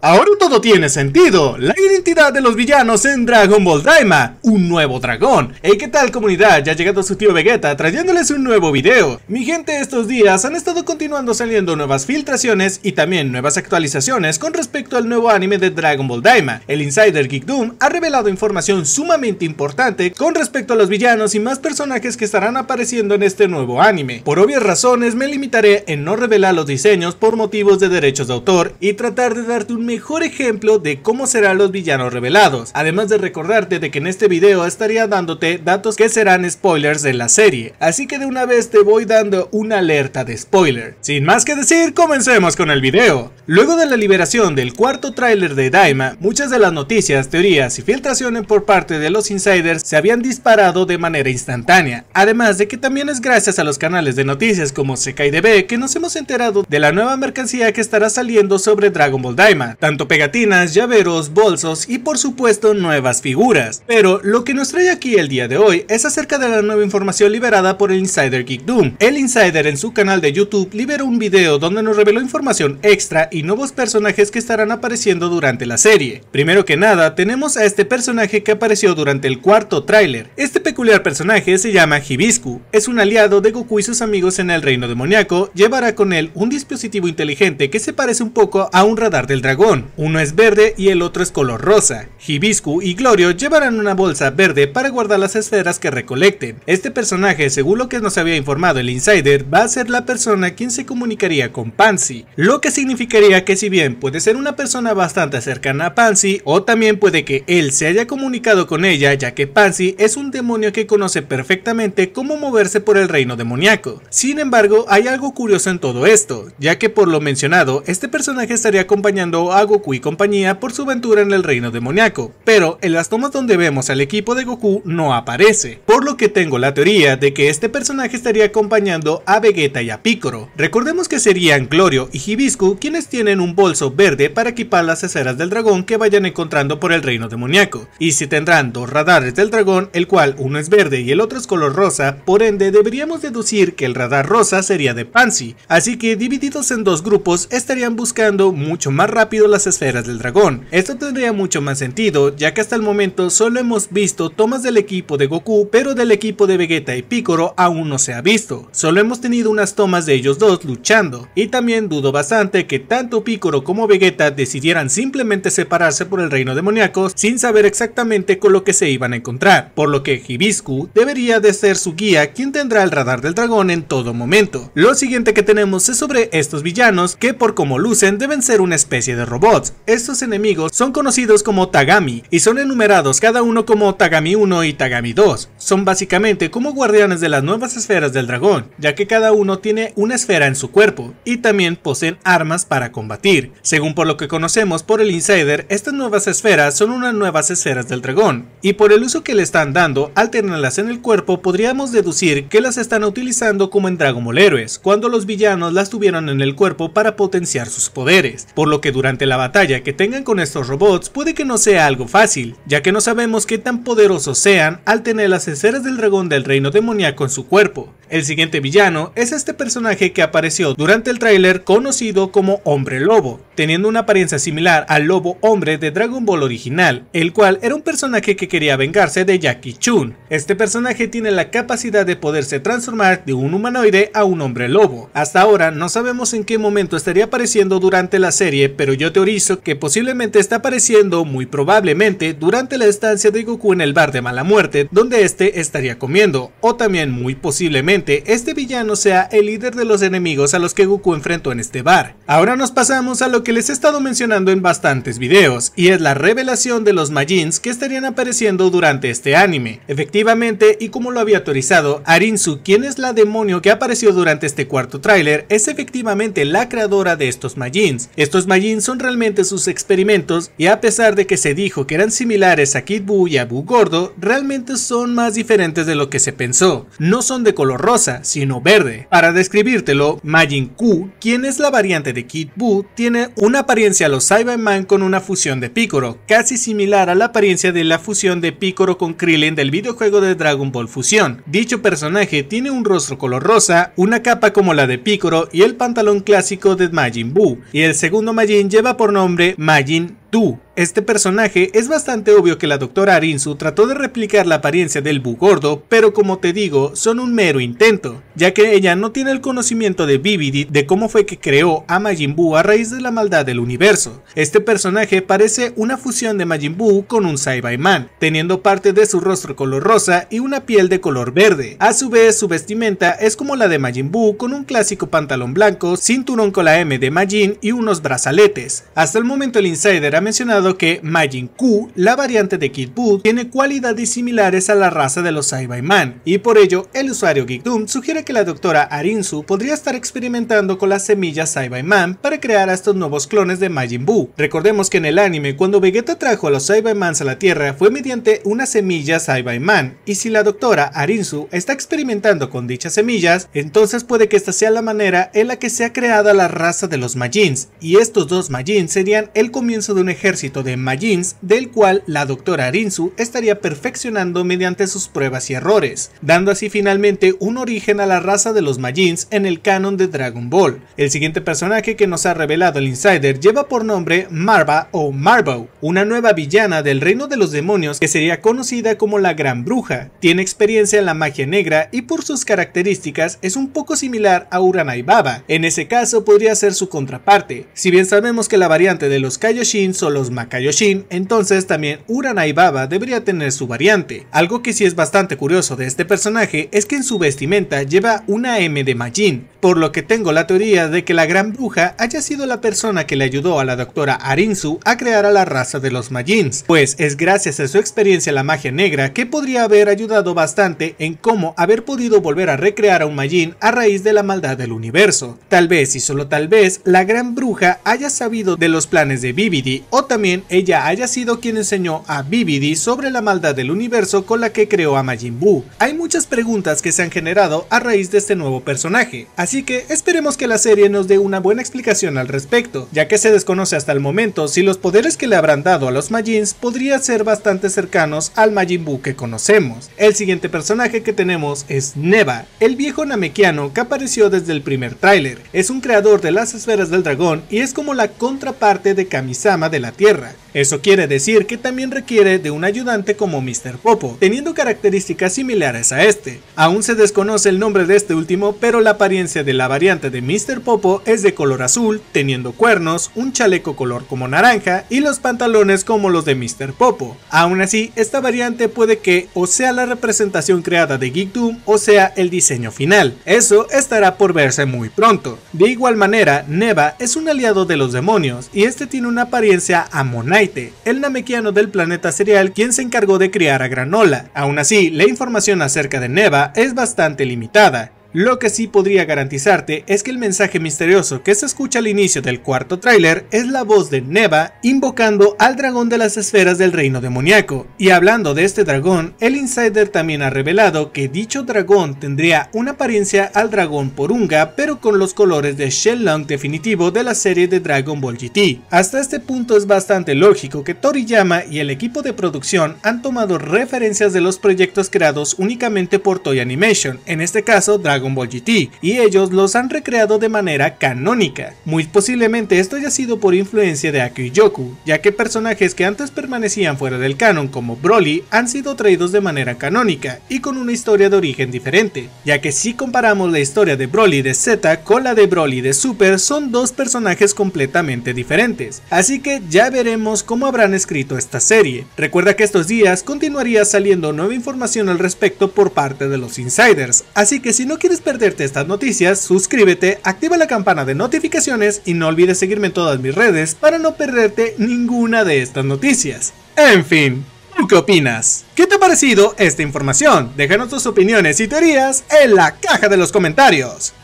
Ahora todo tiene sentido. La identidad de los villanos en Dragon Ball Daima, un nuevo dragón. Hey, ¿qué tal comunidad? Ya ha llegado su tío Vegeta trayéndoles un nuevo video. Mi gente, estos días han estado continuando saliendo nuevas filtraciones y también nuevas actualizaciones con respecto al nuevo anime de Dragon Ball Daima. El Insider Geek Doom ha revelado información sumamente importante con respecto a los villanos y más personajes que estarán apareciendo en este nuevo anime. Por obvias razones me limitaré en no revelar los diseños por motivos de derechos de autor y tratar de darte un mejor ejemplo de cómo serán los villanos revelados, además de recordarte de que en este video estaría dándote datos que serán spoilers de la serie, así que de una vez te voy dando una alerta de spoiler. Sin más que decir, comencemos con el video. Luego de la liberación del cuarto tráiler de Daima, muchas de las noticias, teorías y filtraciones por parte de los insiders se habían disparado de manera instantánea, además de que también es gracias a los canales de noticias como CKDB que nos hemos enterado de la nueva mercancía que estará saliendo sobre Dragon Ball Daima, tanto pegatinas, llaveros, bolsos y por supuesto nuevas figuras. Pero lo que nos trae aquí el día de hoy es acerca de la nueva información liberada por el Insider Geek Doom. El Insider en su canal de YouTube liberó un video donde nos reveló información extra y nuevos personajes que estarán apareciendo durante la serie. Primero que nada, tenemos a este personaje que apareció durante el cuarto tráiler. Este peculiar personaje se llama Hibiscu, es un aliado de Goku y sus amigos en el reino demoníaco, llevará con él un dispositivo inteligente que se parece un poco a un radar del dragón uno es verde y el otro es color rosa. Hibiscu y Glorio llevarán una bolsa verde para guardar las esferas que recolecten. Este personaje, según lo que nos había informado el insider, va a ser la persona quien se comunicaría con Pansy, lo que significaría que si bien puede ser una persona bastante cercana a Pansy, o también puede que él se haya comunicado con ella, ya que Pansy es un demonio que conoce perfectamente cómo moverse por el reino demoníaco. Sin embargo, hay algo curioso en todo esto, ya que por lo mencionado, este personaje estaría acompañando a a Goku y compañía por su aventura en el reino demoníaco, pero en las tomas donde vemos al equipo de Goku no aparece, por lo que tengo la teoría de que este personaje estaría acompañando a Vegeta y a Piccolo. Recordemos que serían Glorio y Hibiscu quienes tienen un bolso verde para equipar las esferas del dragón que vayan encontrando por el reino demoníaco, y si tendrán dos radares del dragón, el cual uno es verde y el otro es color rosa, por ende deberíamos deducir que el radar rosa sería de Pansy, así que divididos en dos grupos estarían buscando mucho más rápido las esferas del dragón. Esto tendría mucho más sentido, ya que hasta el momento solo hemos visto tomas del equipo de Goku, pero del equipo de Vegeta y Picoro aún no se ha visto. Solo hemos tenido unas tomas de ellos dos luchando, y también dudo bastante que tanto Piccolo como Vegeta decidieran simplemente separarse por el reino demoníaco sin saber exactamente con lo que se iban a encontrar, por lo que Hibiscu debería de ser su guía quien tendrá el radar del dragón en todo momento. Lo siguiente que tenemos es sobre estos villanos que por como lucen deben ser una especie de bots Estos enemigos son conocidos como Tagami y son enumerados cada uno como Tagami 1 y Tagami 2. Son básicamente como guardianes de las nuevas esferas del dragón, ya que cada uno tiene una esfera en su cuerpo y también poseen armas para combatir. Según por lo que conocemos por el Insider, estas nuevas esferas son unas nuevas esferas del dragón y por el uso que le están dando al tenerlas en el cuerpo podríamos deducir que las están utilizando como en Dragon Ball Heroes, cuando los villanos las tuvieron en el cuerpo para potenciar sus poderes, por lo que durante la batalla que tengan con estos robots puede que no sea algo fácil, ya que no sabemos qué tan poderosos sean al tener las esceras del dragón del reino demoníaco en su cuerpo. El siguiente villano es este personaje que apareció durante el tráiler conocido como Hombre Lobo, teniendo una apariencia similar al Lobo Hombre de Dragon Ball original, el cual era un personaje que quería vengarse de Jackie Chun. Este personaje tiene la capacidad de poderse transformar de un humanoide a un hombre lobo. Hasta ahora no sabemos en qué momento estaría apareciendo durante la serie, pero yo teorizo que posiblemente está apareciendo muy probablemente durante la estancia de Goku en el bar de mala muerte, donde este estaría comiendo, o también muy posiblemente este villano sea el líder de los enemigos a los que Goku enfrentó en este bar. Ahora nos pasamos a lo que les he estado mencionando en bastantes videos, y es la revelación de los Majins que estarían apareciendo durante este anime. Efectivamente, y como lo había autorizado, Arinsu, quien es la demonio que apareció durante este cuarto tráiler, es efectivamente la creadora de estos Majins. Estos Majins son realmente sus experimentos, y a pesar de que se dijo que eran similares a Kid Buu y a Buu Gordo, realmente son más diferentes de lo que se pensó. No son de color rojo rosa, sino verde. Para describírtelo, Majin Q, quien es la variante de Kid Buu, tiene una apariencia a los Cyberman con una fusión de Piccolo, casi similar a la apariencia de la fusión de Piccolo con Krillin del videojuego de Dragon Ball Fusión. Dicho personaje tiene un rostro color rosa, una capa como la de Piccolo y el pantalón clásico de Majin Buu, y el segundo Majin lleva por nombre Majin Tú, este personaje, es bastante obvio que la doctora Arinsu trató de replicar la apariencia del Bu gordo, pero como te digo, son un mero intento, ya que ella no tiene el conocimiento de Vividit de cómo fue que creó a Majin Buu a raíz de la maldad del universo. Este personaje parece una fusión de Majin Buu con un Saibaman, teniendo parte de su rostro color rosa y una piel de color verde. A su vez, su vestimenta es como la de Majin Buu con un clásico pantalón blanco, cinturón con la M de Majin y unos brazaletes. Hasta el momento el insider mencionado que Majin Ku, la variante de Kid Buu, tiene cualidades similares a la raza de los Man, y por ello el usuario Doom sugiere que la doctora Arinsu podría estar experimentando con las semillas Man para crear a estos nuevos clones de Majin Buu. Recordemos que en el anime, cuando Vegeta trajo a los Mans a la Tierra, fue mediante una semilla Man, y si la doctora Arinsu está experimentando con dichas semillas, entonces puede que esta sea la manera en la que se ha creado la raza de los Majins, y estos dos Majins serían el comienzo de ejército de Majins del cual la doctora Arinsu estaría perfeccionando mediante sus pruebas y errores, dando así finalmente un origen a la raza de los Majins en el canon de Dragon Ball. El siguiente personaje que nos ha revelado el Insider lleva por nombre Marva o Marbo, una nueva villana del reino de los demonios que sería conocida como la Gran Bruja. Tiene experiencia en la magia negra y por sus características es un poco similar a Baba, En ese caso podría ser su contraparte. Si bien sabemos que la variante de los Kaioshins son los Makayoshin, entonces también Uranai Baba debería tener su variante. Algo que sí es bastante curioso de este personaje es que en su vestimenta lleva una M de Majin, por lo que tengo la teoría de que la gran bruja haya sido la persona que le ayudó a la doctora Arinsu a crear a la raza de los Majins, pues es gracias a su experiencia en la magia negra que podría haber ayudado bastante en cómo haber podido volver a recrear a un Majin a raíz de la maldad del universo. Tal vez y solo tal vez la gran bruja haya sabido de los planes de Vividi o también ella haya sido quien enseñó a Vividi sobre la maldad del universo con la que creó a Majin Buu. Hay muchas preguntas que se han generado a raíz de este nuevo personaje, Así que esperemos que la serie nos dé una buena explicación al respecto, ya que se desconoce hasta el momento si los poderes que le habrán dado a los Majins podrían ser bastante cercanos al Majin Buu que conocemos. El siguiente personaje que tenemos es Neva, el viejo namekiano que apareció desde el primer tráiler. Es un creador de las esferas del dragón y es como la contraparte de Kamisama de la Tierra. Eso quiere decir que también requiere de un ayudante como Mr. Popo, teniendo características similares a este. Aún se desconoce el nombre de este último, pero la apariencia de la variante de Mr. Popo es de color azul, teniendo cuernos, un chaleco color como naranja y los pantalones como los de Mr. Popo. Aún así, esta variante puede que o sea la representación creada de Geek Doom o sea el diseño final. Eso estará por verse muy pronto. De igual manera, Neva es un aliado de los demonios y este tiene una apariencia amonite, el namekiano del planeta serial quien se encargó de criar a Granola. Aún así, la información acerca de Neva es bastante limitada, lo que sí podría garantizarte es que el mensaje misterioso que se escucha al inicio del cuarto tráiler es la voz de Neva invocando al dragón de las esferas del reino demoníaco. Y hablando de este dragón, el insider también ha revelado que dicho dragón tendría una apariencia al dragón Porunga pero con los colores de Shenlong definitivo de la serie de Dragon Ball GT. Hasta este punto es bastante lógico que Toriyama y el equipo de producción han tomado referencias de los proyectos creados únicamente por Toy Animation, en este caso Dragon Dragon GT, y ellos los han recreado de manera canónica. Muy posiblemente esto haya sido por influencia de Aki y Yoku, ya que personajes que antes permanecían fuera del canon como Broly han sido traídos de manera canónica y con una historia de origen diferente, ya que si comparamos la historia de Broly de Z con la de Broly de Super son dos personajes completamente diferentes, así que ya veremos cómo habrán escrito esta serie. Recuerda que estos días continuaría saliendo nueva información al respecto por parte de los insiders, así que si no quieres quieres perderte estas noticias, suscríbete, activa la campana de notificaciones y no olvides seguirme en todas mis redes para no perderte ninguna de estas noticias. En fin, ¿tú qué opinas? ¿Qué te ha parecido esta información? Déjanos tus opiniones y teorías en la caja de los comentarios.